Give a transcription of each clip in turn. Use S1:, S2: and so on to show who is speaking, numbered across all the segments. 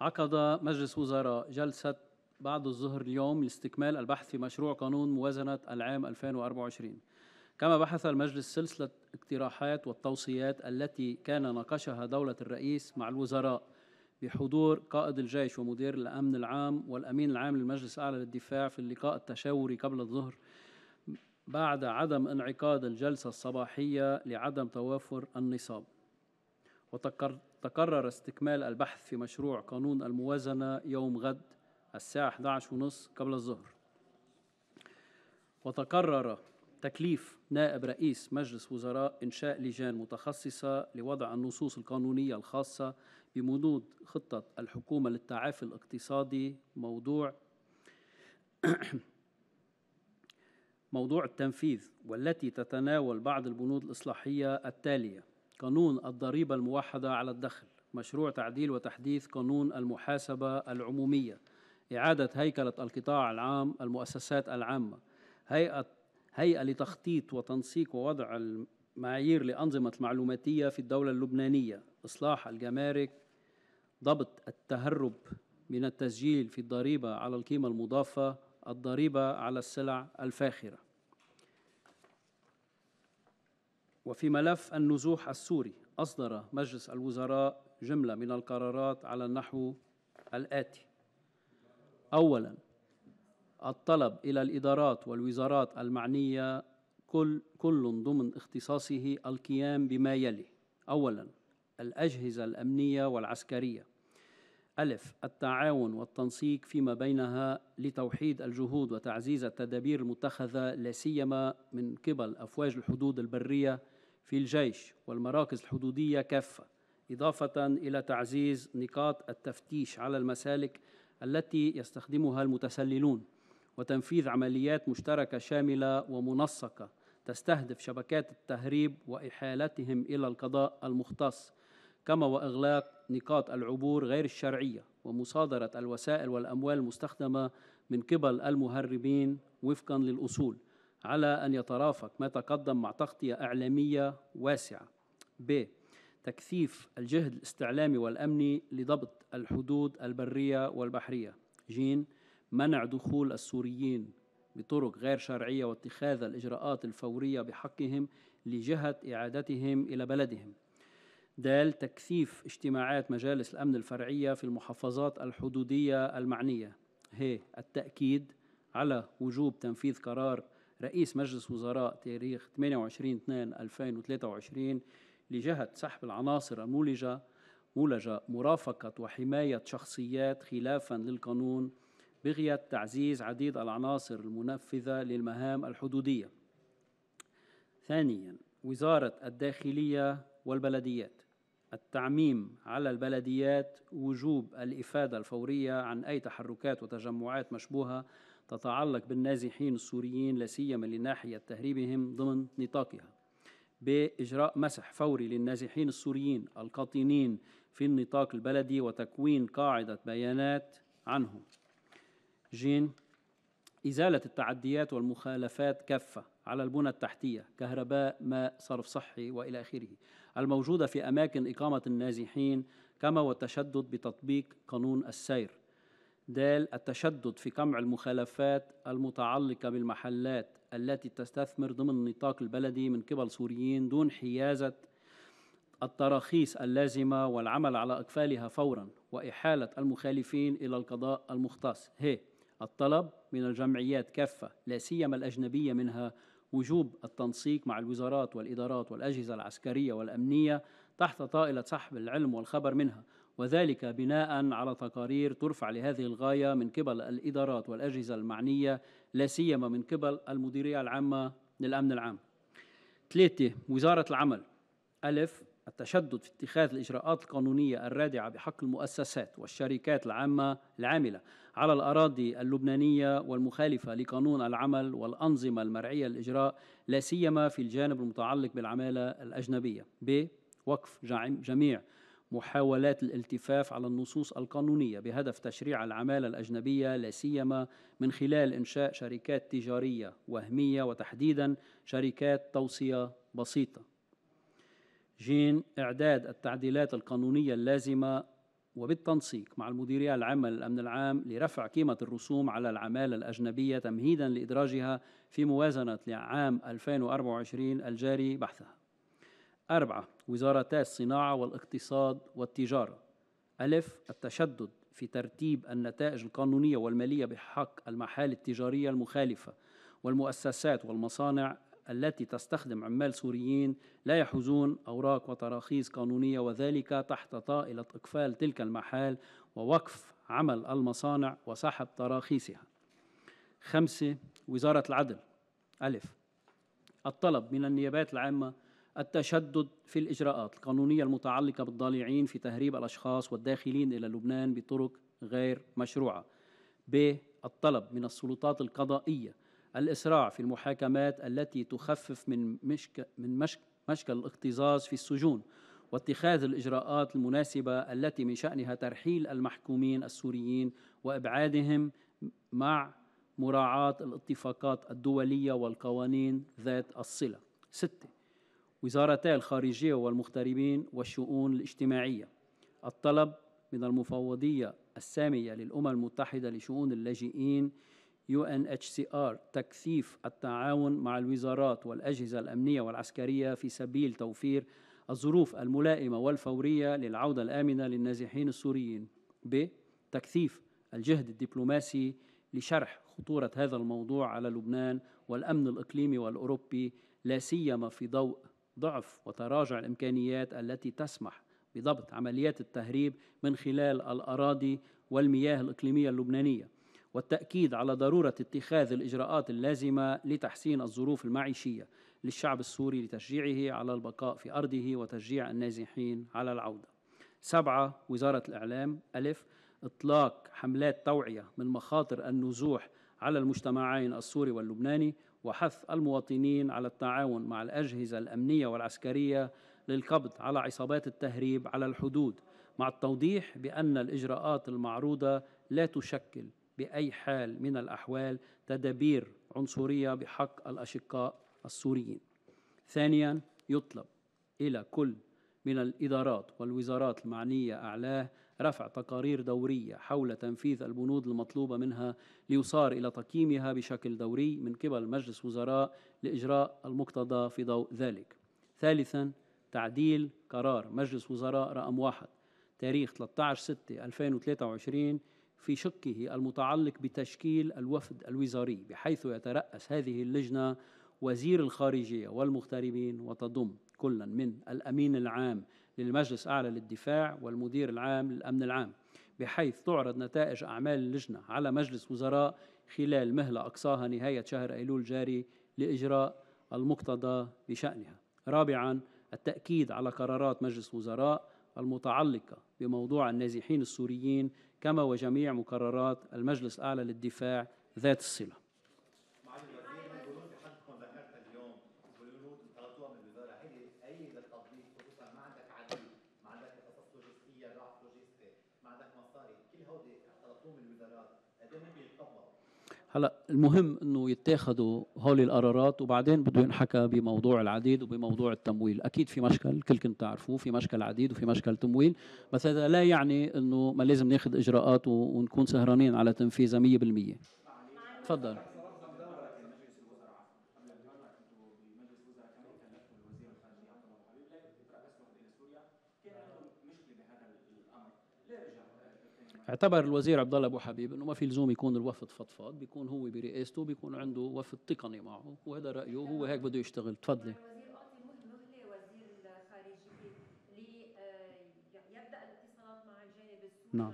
S1: عقد مجلس وزراء جلسة بعد الظهر اليوم لاستكمال البحث في مشروع قانون موازنة العام 2024 كما بحث المجلس سلسلة اقتراحات والتوصيات التي كان ناقشها دولة الرئيس مع الوزراء بحضور قائد الجيش ومدير الأمن العام والأمين العام للمجلس الأعلى للدفاع في اللقاء التشاوري قبل الظهر بعد عدم انعقاد الجلسة الصباحية لعدم توافر النصاب تقرر استكمال البحث في مشروع قانون الموازنة يوم غد الساعة 11:30 قبل الظهر وتقرر تكليف نائب رئيس مجلس وزراء إنشاء لجان متخصصة لوضع النصوص القانونية الخاصة بمنود خطة الحكومة للتعافي الاقتصادي موضوع موضوع التنفيذ والتي تتناول بعض البنود الإصلاحية التالية قانون الضريبة الموحدة على الدخل مشروع تعديل وتحديث قانون المحاسبة العمومية إعادة هيكلة القطاع العام المؤسسات العامة هيئة هيئة لتخطيط وتنسيق ووضع المعايير لأنظمة المعلوماتية في الدولة اللبنانية إصلاح الجمارك ضبط التهرب من التسجيل في الضريبة على القيمة المضافة الضريبة على السلع الفاخرة وفي ملف النزوح السوري أصدر مجلس الوزراء جملة من القرارات على النحو الآتي أولا الطلب إلى الإدارات والوزارات المعنية كل, كل ضمن اختصاصه القيام بما يلي أولا الأجهزة الأمنية والعسكرية ألف التعاون والتنسيق فيما بينها لتوحيد الجهود وتعزيز التدابير المتخذة لا سيما من قبل أفواج الحدود البرية في الجيش والمراكز الحدودية كافة إضافة إلى تعزيز نقاط التفتيش على المسالك التي يستخدمها المتسللون وتنفيذ عمليات مشتركة شاملة ومنسقة تستهدف شبكات التهريب وإحالتهم إلى القضاء المختص كما وإغلاق نقاط العبور غير الشرعية ومصادرة الوسائل والأموال المستخدمة من قبل المهربين وفقا للأصول على أن يترافق ما تقدم مع تغطية إعلامية واسعة ب تكثيف الجهد الاستعلامي والأمني لضبط الحدود البرية والبحرية ج. منع دخول السوريين بطرق غير شرعية واتخاذ الإجراءات الفورية بحقهم لجهة إعادتهم إلى بلدهم د تكثيف اجتماعات مجالس الأمن الفرعية في المحافظات الحدودية المعنية ه التأكيد على وجوب تنفيذ قرار رئيس مجلس وزراء تاريخ 28/2/2023 لجهة سحب العناصر المولجة مولجة مرافقة وحماية شخصيات خلافا للقانون بغية تعزيز عديد العناصر المنفذة للمهام الحدودية ثانيا وزارة الداخلية والبلديات التعميم على البلديات وجوب الإفادة الفورية عن أي تحركات وتجمعات مشبوهة تتعلق بالنازحين السوريين لا سيما لناحية تهريبهم ضمن نطاقها. بإجراء مسح فوري للنازحين السوريين القاطنين في النطاق البلدي وتكوين قاعدة بيانات عنهم. جين إزالة التعديات والمخالفات كافة على البنى التحتية كهرباء ماء صرف صحي وإلى آخره الموجودة في أماكن إقامة النازحين كما والتشدد بتطبيق قانون السير دال التشدد في قمع المخالفات المتعلقة بالمحلات التي تستثمر ضمن النطاق البلدي من قبل سوريين دون حيازة التراخيص اللازمة والعمل على إقفالها فورا وإحالة المخالفين إلى القضاء المختص هي الطلب من الجمعيات كافة لا سيما الأجنبية منها وجوب التنسيق مع الوزارات والإدارات والأجهزة العسكرية والأمنية تحت طائلة سحب العلم والخبر منها وذلك بناء على تقارير ترفع لهذه الغاية من قبل الإدارات والأجهزة المعنية لا سيما من قبل المديرية العامة للأمن العام ثلاثة وزارة العمل ألف التشدد في اتخاذ الإجراءات القانونية الرادعة بحق المؤسسات والشركات العامة العاملة على الأراضي اللبنانية والمخالفة لقانون العمل والأنظمة المرعية للإجراء لا سيما في الجانب المتعلق بالعمالة الأجنبية ب وقف جميع محاولات الالتفاف على النصوص القانونية بهدف تشريع العمالة الأجنبية لا سيما من خلال إنشاء شركات تجارية وهمية وتحديدا شركات توصية بسيطة ج إعداد التعديلات القانونية اللازمة وبالتنسيق مع المديرية العامة للأمن العام لرفع قيمة الرسوم على العمالة الأجنبية تمهيدا لإدراجها في موازنة لعام 2024 الجاري بحثها. أربعة وزارتا الصناعة والاقتصاد والتجارة ألف التشدد في ترتيب النتائج القانونية والمالية بحق المحال التجارية المخالفة والمؤسسات والمصانع التي تستخدم عمال سوريين لا يحوزون أوراق وتراخيص قانونية وذلك تحت طائلة إقفال تلك المحال ووقف عمل المصانع وسحب تراخيصها خمسة وزارة العدل ألف الطلب من النيابات العامة التشدد في الإجراءات القانونية المتعلقة بالضالعين في تهريب الأشخاص والداخلين إلى لبنان بطرق غير مشروعة ب الطلب من السلطات القضائية الإسراع في المحاكمات التي تخفف من مشك من مشك مشكل الاكتظاظ في السجون واتخاذ الإجراءات المناسبة التي من شأنها ترحيل المحكومين السوريين وإبعادهم مع مراعاة الاتفاقات الدولية والقوانين ذات الصلة. ستة وزارتا الخارجية والمغتربين والشؤون الاجتماعية الطلب من المفوضية السامية للأمم المتحدة لشؤون اللاجئين UNHCR تكثيف التعاون مع الوزارات والأجهزة الأمنية والعسكرية في سبيل توفير الظروف الملائمة والفورية للعودة الآمنة للنازحين السوريين ب تكثيف الجهد الدبلوماسي لشرح خطورة هذا الموضوع على لبنان والأمن الإقليمي والأوروبي لا سيما في ضوء ضعف وتراجع الإمكانيات التي تسمح بضبط عمليات التهريب من خلال الأراضي والمياه الإقليمية اللبنانية والتأكيد على ضرورة اتخاذ الإجراءات اللازمة لتحسين الظروف المعيشية للشعب السوري لتشجيعه على البقاء في أرضه وتشجيع النازحين على العودة سبعة وزارة الإعلام ألف إطلاق حملات توعية من مخاطر النزوح على المجتمعين السوري واللبناني وحث المواطنين على التعاون مع الأجهزة الأمنية والعسكرية للقبض على عصابات التهريب على الحدود مع التوضيح بأن الإجراءات المعروضة لا تشكل باي حال من الاحوال تدابير عنصريه بحق الاشقاء السوريين. ثانيا يطلب الى كل من الادارات والوزارات المعنيه اعلاه رفع تقارير دوريه حول تنفيذ البنود المطلوبه منها ليصار الى تقييمها بشكل دوري من قبل مجلس وزراء لاجراء المقتضى في ضوء ذلك. ثالثا تعديل قرار مجلس وزراء رقم واحد تاريخ 13/6/2023 في شقه المتعلق بتشكيل الوفد الوزاري بحيث يترأس هذه اللجنة وزير الخارجية والمغتربين وتضم كلا من الأمين العام للمجلس الأعلى للدفاع والمدير العام للأمن العام بحيث تعرض نتائج أعمال اللجنة على مجلس وزراء خلال مهلة أقصاها نهاية شهر أيلول الجاري لإجراء المقتضى بشأنها رابعاً التأكيد على قرارات مجلس وزراء المتعلقة بموضوع النازحين السوريين كما وجميع مقررات المجلس الأعلى للدفاع ذات الصلة من الوزارات هلا المهم انه يتاخذوا هول القرارات وبعدين بده ينحكى بموضوع العديد وبموضوع التمويل، اكيد في مشكل كل كنت تعرفوه في مشكل عديد وفي مشكل تمويل، بس هذا لا يعني انه ما لازم ناخذ اجراءات ونكون سهرانين على تنفيذها 100%. تفضل. اعتبر الوزير عبد الله ابو حبيب انه ما في لزوم يكون الوفد فضفاض بيكون هو برئاسته بيكون عنده وفد تقني معه وهذا رايه هو هيك بده يشتغل تفضلي آه، نعم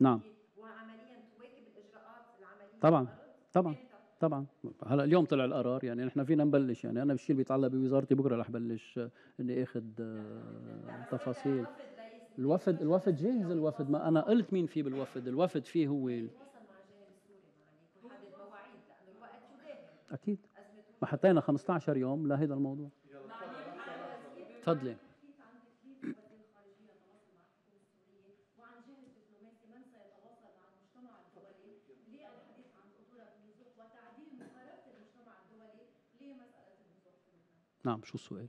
S1: نعم وعمليا تواكب الاجراءات العمليه طبعا طبعا طبعا هلا اليوم طلع القرار يعني نحن فينا نبلش يعني انا بالشيء اللي بيتعلق بوزارتي بكره رح بلش آه، اني اخذ آه، تفاصيل الوفد الوفد جاهز الوفد ما انا قلت مين فيه بالوفد الوفد فيه هو اكيد ما حطينا 15 يوم لهذا الموضوع تفضلي نعم شو السؤال؟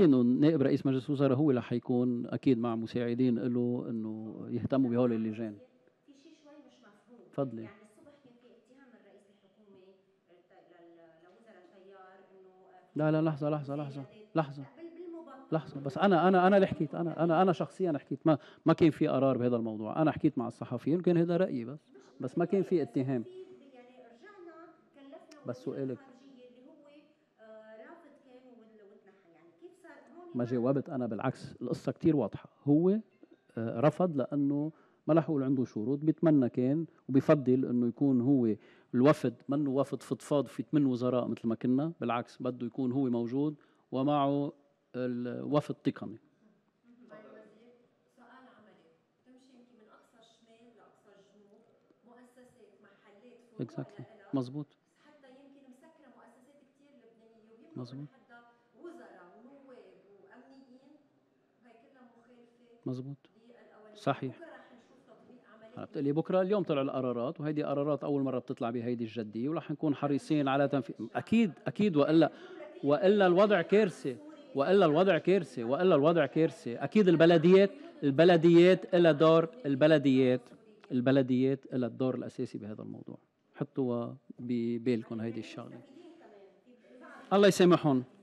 S1: انه نائب رئيس مجلس الوزراء هو اللي حيكون اكيد مع مساعدين له انه يهتموا بهول اللجان في شيء شوي مش مفهوم تفضلي يعني الصبح كان في اتهام من رئيس الحكومه لوزراء التيار انه لا لا لحظه لحظه لحظه لحظه لحظه بس انا انا انا اللي حكيت انا انا انا شخصيا حكيت ما ما كان في قرار بهذا الموضوع انا حكيت مع الصحفيين وكان هذا رايي بس بس ما كان في اتهام بس سؤالك ما جاوبت انا بالعكس القصه كثير واضحه هو آه، رفض لانه ما راح اقول عنده شروط بيتمنى كان وبفضل انه يكون هو الوفد منه وفد فضفاض في ثمان وزراء مثل ما كنا بالعكس بده يكون هو موجود ومعه الوفد تقني طيب، اكزاكتلي حتى يمكن مسكره مؤسسات كثير لبنانيه مظبوط مزبوط صحيح بتقلي بكره اليوم طلع القرارات وهيدي قرارات اول مره بتطلع بهيدي الجديه ورح نكون حريصين على تنفيذ اكيد اكيد والا والا الوضع كارثه والا الوضع كارثه والا الوضع كارثه اكيد البلديات البلديات لها دور البلديات البلديات لها الدور الاساسي بهذا الموضوع حطوها ببالكم هيدي الشغله الله يسامحهم